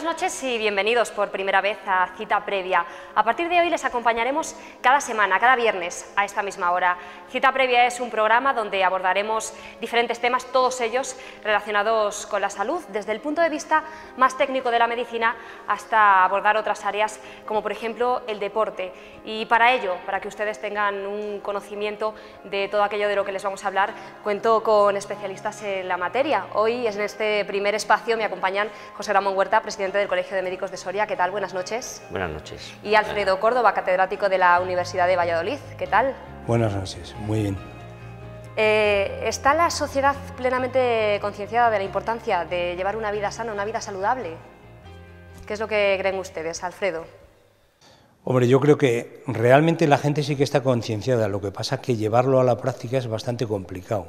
Buenas noches y bienvenidos por primera vez a Cita Previa. A partir de hoy les acompañaremos cada semana, cada viernes, a esta misma hora. Cita Previa es un programa donde abordaremos diferentes temas, todos ellos relacionados con la salud, desde el punto de vista más técnico de la medicina hasta abordar otras áreas como por ejemplo el deporte. Y para ello, para que ustedes tengan un conocimiento de todo aquello de lo que les vamos a hablar, cuento con especialistas en la materia. Hoy en este primer espacio me acompañan José Ramón Huerta, presidente del Colegio de Médicos de Soria. ¿Qué tal? Buenas noches. Buenas noches. Y Alfredo eh. Córdoba, catedrático de la Universidad de Valladolid. ¿Qué tal? Buenas noches, muy bien. Eh, ¿Está la sociedad plenamente concienciada de la importancia de llevar una vida sana, una vida saludable? ¿Qué es lo que creen ustedes, Alfredo? Hombre, yo creo que realmente la gente sí que está concienciada, lo que pasa es que llevarlo a la práctica es bastante complicado.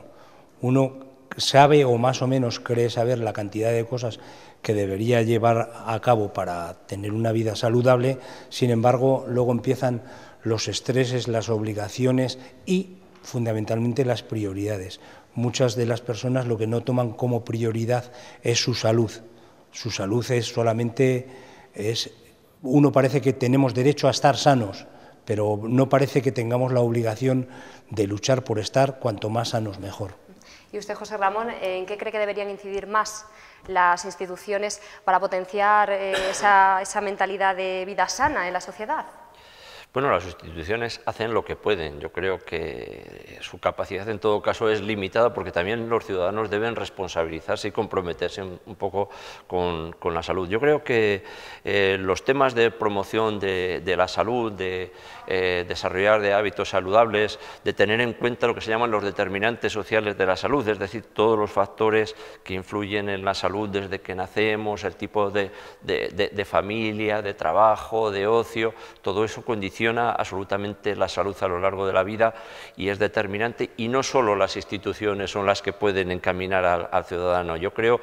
Uno sabe o más o menos cree saber la cantidad de cosas que debería llevar a cabo para tener una vida saludable, sin embargo, luego empiezan los estreses, las obligaciones y fundamentalmente las prioridades. Muchas de las personas lo que no toman como prioridad es su salud. Su salud es solamente es uno parece que tenemos derecho a estar sanos, pero no parece que tengamos la obligación de luchar por estar cuanto más sanos mejor. Y usted, José Ramón, ¿en qué cree que deberían incidir más las instituciones para potenciar eh, esa mentalidad de vida sana en la sociedad? Bueno, las instituciones hacen lo que pueden. Yo creo que su capacidad en todo caso es limitada porque también los ciudadanos deben responsabilizarse y comprometerse un poco con, la salud. Yo creo que eh, los temas de promoción de, la salud, de eh, desarrollar de hábitos saludables, de tener en cuenta lo que se llaman los determinantes sociales de la salud, es decir, todos los factores que influyen en la salud desde que nacemos, el tipo de, de familia, de trabajo, de ocio, todo eso condiciona absolutamente la salud a lo largo de la vida y es determinante y no solo las instituciones son las que pueden encaminar al, ciudadano. Yo creo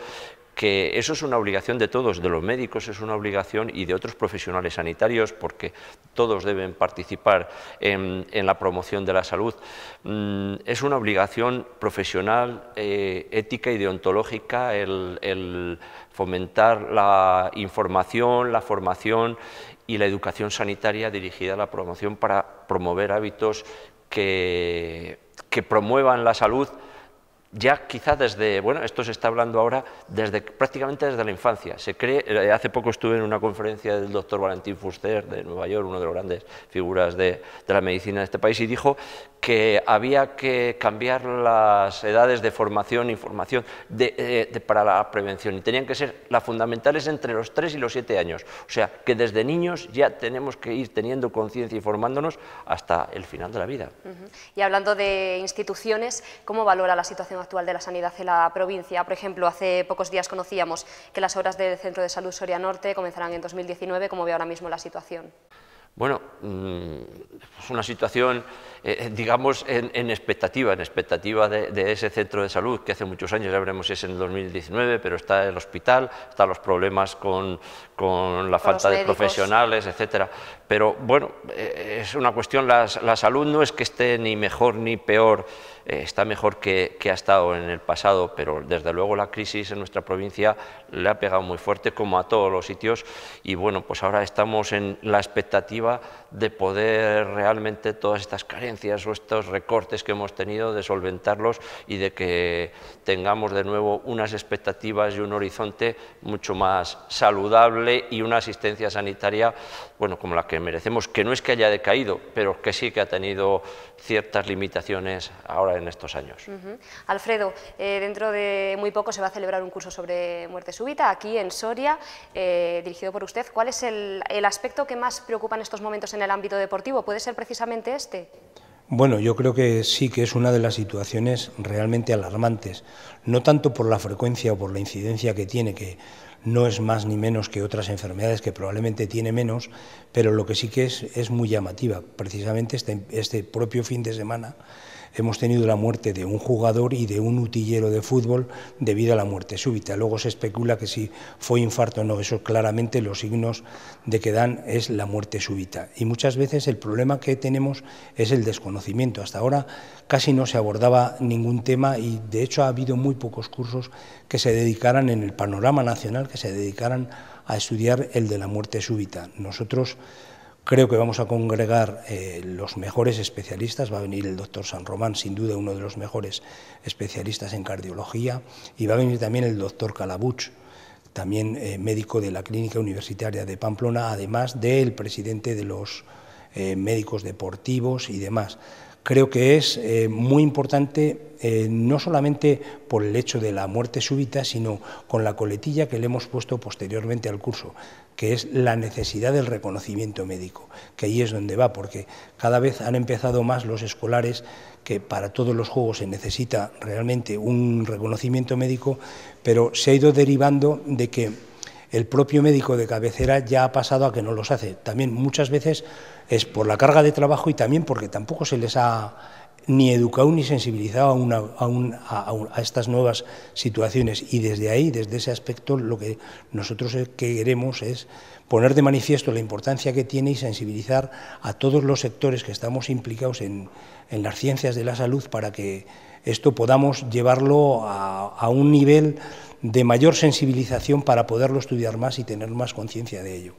que eso es una obligación de todos, de los médicos es una obligación y de otros profesionales sanitarios, porque todos deben participar en, la promoción de la salud. Mm, es una obligación profesional, eh, ética y deontológica el fomentar la información, la formación y la educación sanitaria dirigida a la promoción para promover hábitos que, promuevan la salud ya quizá desde, bueno, esto se está hablando ahora desde prácticamente desde la infancia. Se cree, eh, hace poco estuve en una conferencia del doctor Valentín Fuster de Nueva York, uno de los grandes figuras de, la medicina de este país, y dijo que había que cambiar las edades de formación y formación eh, para la prevención y tenían que ser las fundamentales entre los 3 y los 7 años. O sea, que desde niños ya tenemos que ir teniendo conciencia y formándonos hasta el final de la vida. Y hablando de instituciones, ¿cómo valora la situación actual de la sanidad en la provincia. Por ejemplo, hace pocos días conocíamos que las obras del Centro de Salud Soria Norte comenzarán en 2019. como ve ahora mismo la situación? Bueno, mm, es una situación, eh, eh, digamos, en, expectativa, en expectativa de, ese centro de salud que hace muchos años, ya veremos si es en 2019, pero está el hospital, están los problemas con, la falta de profesionales, etcétera. Pero bueno, eh, es una cuestión, las, la salud no es que esté ni mejor ni peor, está mejor que, que ha estado en el pasado, pero desde luego la crisis en nuestra provincia le ha pegado muy fuerte, como a todos los sitios, y bueno, pues ahora estamos en la expectativa de poder realmente todas estas carencias o estos recortes que hemos tenido, de solventarlos y de que tengamos de nuevo unas expectativas y un horizonte mucho más saludable y una asistencia sanitaria, bueno, como la que merecemos, que no es que haya decaído, pero que sí que ha tenido ciertas limitaciones ahora en estos años. Alfredo, eh, dentro de muy poco se va a celebrar un curso sobre muerte súbita aquí en Soria, eh, dirigido por usted. ¿Cuál es el, aspecto que más preocupa en estos momentos en el ámbito deportivo? ¿Puede ser precisamente este? Bueno, yo creo que sí que es una de las situaciones realmente alarmantes, no tanto por la frecuencia o por la incidencia que tiene, que no es más ni menos que otras enfermedades que probablemente tiene menos, pero lo que sí que es, es muy llamativa, precisamente este, este propio fin de semana hemos tenido la muerte de un jugador y de un utillero de fútbol debido a la muerte súbita. Luego se especula que si fue infarto o no, eso claramente los signos de que dan es la muerte súbita. Y muchas veces el problema que tenemos es el desconocimiento. Hasta ahora casi no se abordaba ningún tema y de hecho ha habido muy pocos cursos que se dedicaran en el panorama nacional, que se dedicaran a estudiar el de la muerte súbita. Nosotros Creo que vamos a congregar eh, los mejores especialistas. Va a venir el doctor San Román, sin duda uno de los mejores especialistas en cardiología, y va a venir también el doctor Calabuch, también eh, médico de la Clínica Universitaria de Pamplona, además del presidente de los eh, médicos deportivos y demás creo que es eh, muy importante eh, no solamente por el hecho de la muerte súbita, sino con la coletilla que le hemos puesto posteriormente al curso, que es la necesidad del reconocimiento médico, que ahí es donde va, porque cada vez han empezado más los escolares que para todos los juegos se necesita realmente un reconocimiento médico, pero se ha ido derivando de que el propio médico de cabecera ya ha pasado a que no los hace. También muchas veces es por la carga de trabajo y también porque tampoco se les ha ni educado ni sensibilizado a, estas nuevas situaciones. Y desde ahí, desde ese aspecto, lo que nosotros queremos es poner de manifiesto la importancia que tiene y sensibilizar a todos los sectores que estamos implicados en, en las ciencias de la salud para que esto podamos llevarlo a un nivel de mayor sensibilización para poderlo estudiar más y tener más conciencia de ello.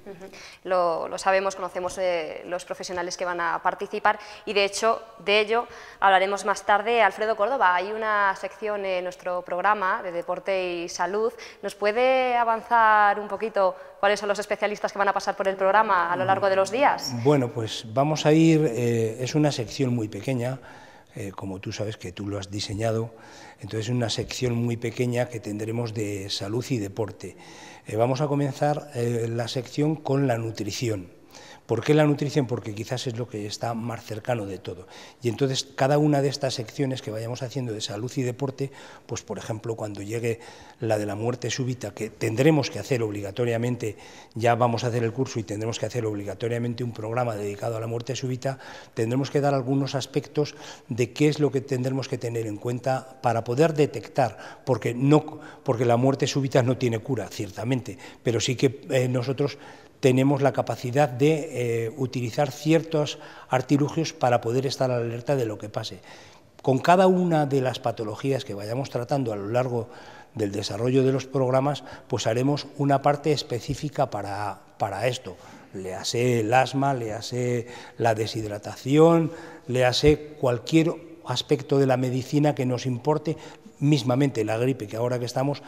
lo, sabemos, conocemos eh, los profesionales que van a participar y de hecho de ello hablaremos más tarde. Alfredo Córdoba, hay una sección en nuestro programa de deporte y salud. ¿Nos puede avanzar un poquito cuáles son los especialistas que van a pasar por el programa a lo largo de los días? Bueno, pues vamos a ir, eh, es una sección muy pequeña eh, como tú sabes que tú lo has diseñado. Entonces, una sección muy pequeña que tendremos de salud y deporte. Eh, vamos a comenzar eh, la sección con la nutrición. ¿Por qué la nutrición? Porque quizás es lo que está más cercano de todo. Y entonces cada una de estas secciones que vayamos haciendo de salud y deporte, pues por ejemplo cuando llegue la de la muerte súbita, que tendremos que hacer obligatoriamente, ya vamos a hacer el curso y tendremos que hacer obligatoriamente un programa dedicado a la muerte súbita, tendremos que dar algunos aspectos de qué es lo que tendremos que tener en cuenta para poder detectar, porque, no, porque la muerte súbita no tiene cura, ciertamente, pero sí que eh, nosotros tenemos la capacidad de eh, utilizar ciertos artilugios para poder estar alerta de lo que pase. Con cada una de las patologías que vayamos tratando a lo largo del desarrollo de los programas, pues haremos una parte específica para, para esto. Le hace el asma, le hace la deshidratación, le hace cualquier aspecto de la medicina que nos importe, mismamente la gripe, que ahora que estamos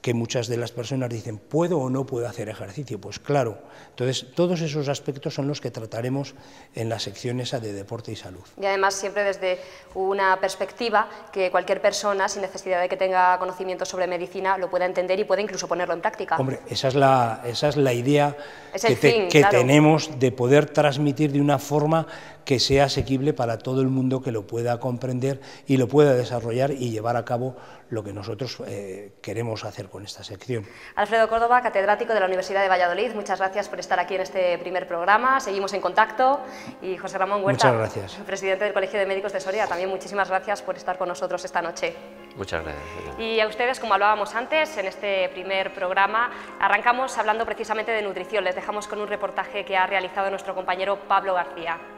que muchas de las personas dicen, ¿puedo o no puedo hacer ejercicio? Pues claro. Entonces, todos esos aspectos son los que trataremos en la sección esa de deporte y salud. Y además siempre desde una perspectiva que cualquier persona, sin necesidad de que tenga conocimiento sobre medicina, lo pueda entender y pueda incluso ponerlo en práctica. Hombre, esa es la, esa es la idea que, tenemos de poder transmitir de una forma que sea asequible para todo el mundo que lo pueda comprender y lo pueda desarrollar y llevar a cabo lo que nosotros eh, queremos hacer con esta sección. Alfredo Córdoba, catedrático de la Universidad de Valladolid, muchas gracias por estar aquí en este primer programa, seguimos en contacto y José Ramón Huerta, presidente del Colegio de Médicos de Soria, también muchísimas gracias por estar con nosotros esta noche. Muchas gracias. Y a ustedes, como hablábamos antes, en este primer programa arrancamos hablando precisamente de nutrición, les dejamos con un reportaje que ha realizado nuestro compañero Pablo García.